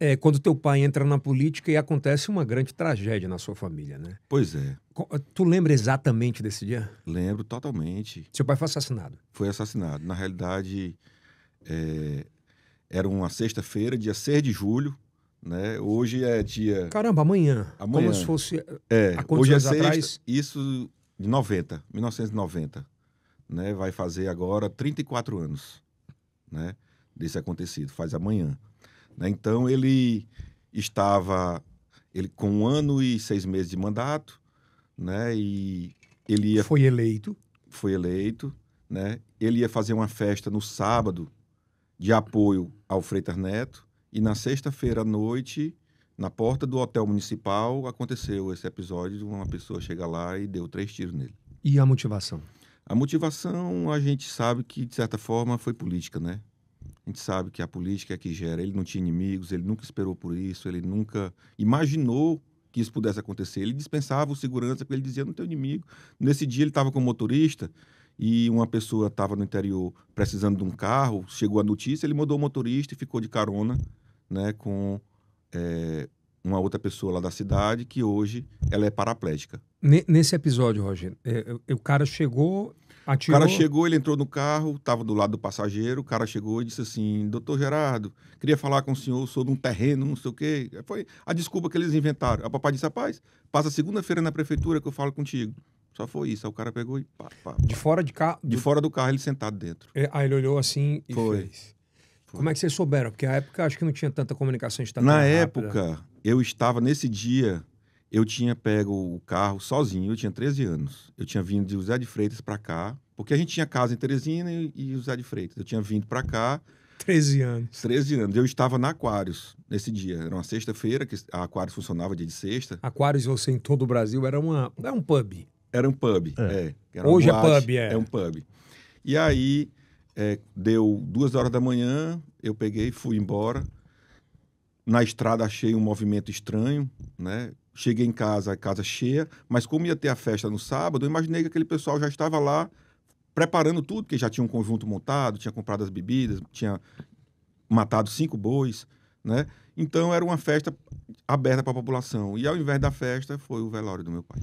é quando teu pai entra na política e acontece uma grande tragédia na sua família, né? Pois é. Tu lembra exatamente desse dia? Lembro totalmente. Seu pai foi assassinado? Foi assassinado. Na realidade, é... era uma sexta-feira, dia 6 de julho, né? Hoje é dia... Caramba, amanhã. Amanhã. Como se fosse... É, é hoje é sexta, atrás... isso de 90, 1990. Né? Vai fazer agora 34 anos, né? Desse acontecido, faz amanhã. Né? Então, ele estava ele, com um ano e seis meses de mandato, né? E ele ia, Foi eleito. Foi eleito, né? Ele ia fazer uma festa no sábado de apoio ao Freitas Neto e na sexta-feira à noite, na porta do hotel municipal, aconteceu esse episódio de uma pessoa chegar lá e deu três tiros nele. E a motivação? A motivação a gente sabe que, de certa forma, foi política, né? A gente sabe que a política é que gera. Ele não tinha inimigos, ele nunca esperou por isso, ele nunca imaginou que isso pudesse acontecer. Ele dispensava o segurança, porque ele dizia: não tem inimigo. Nesse dia ele estava com o motorista e uma pessoa estava no interior precisando de um carro, chegou a notícia, ele mudou o motorista e ficou de carona né, com é, uma outra pessoa lá da cidade que hoje ela é paraplégica. Nesse episódio, Roger, é, é o cara chegou Atirou. O cara chegou, ele entrou no carro, estava do lado do passageiro, o cara chegou e disse assim, doutor Gerardo, queria falar com o senhor sobre um terreno, não sei o quê. Foi a desculpa que eles inventaram. A papai disse, rapaz, passa segunda-feira na prefeitura que eu falo contigo. Só foi isso. Aí o cara pegou e pá, pá, pá. De fora de carro? De fora do carro, ele sentado dentro. É, aí ele olhou assim e foi. fez. Foi. Como é que vocês souberam? Porque a época acho que não tinha tanta comunicação instantânea. Na rápida. época, eu estava nesse dia eu tinha pego o carro sozinho, eu tinha 13 anos. Eu tinha vindo de José de Freitas para cá, porque a gente tinha casa em Teresina e, José de Freitas. Eu tinha vindo para cá. 13 anos. 13 anos. Eu estava na Aquários nesse dia. Era uma sexta-feira, que a Aquários funcionava dia de sexta. Aquários, você em todo o Brasil, era, uma, era é um pub. Era um pub, é. é. Hoje é boate, é pub, é. É um pub. E aí, é, deu duas horas da manhã, eu peguei, fui embora. Na estrada achei um movimento estranho, né? Cheguei em casa, casa cheia, mas como ia ter a festa no sábado, eu imaginei que aquele pessoal já estava lá preparando tudo, porque já tinha um conjunto montado, tinha comprado as bebidas, tinha matado cinco bois, né? Então era uma festa aberta para a população. E ao invés da festa, foi o velório do meu pai.